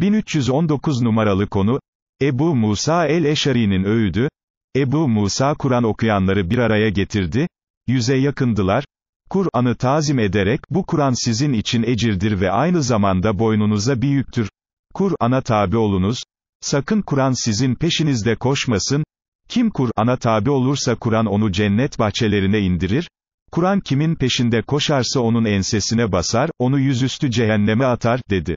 1319 numaralı konu, Ebu Musa el-Eşari'nin öğüdü, Ebu Musa Kur'an okuyanları bir araya getirdi, yüze yakındılar, Kur'an'ı tazim ederek, bu Kur'an sizin için ecirdir ve aynı zamanda boynunuza bir yüktür, Kur'an'a tabi olunuz, sakın Kur'an sizin peşinizde koşmasın, kim Kur'an'a tabi olursa Kur'an onu cennet bahçelerine indirir, Kur'an kimin peşinde koşarsa onun ensesine basar, onu yüzüstü cehenneme atar, dedi.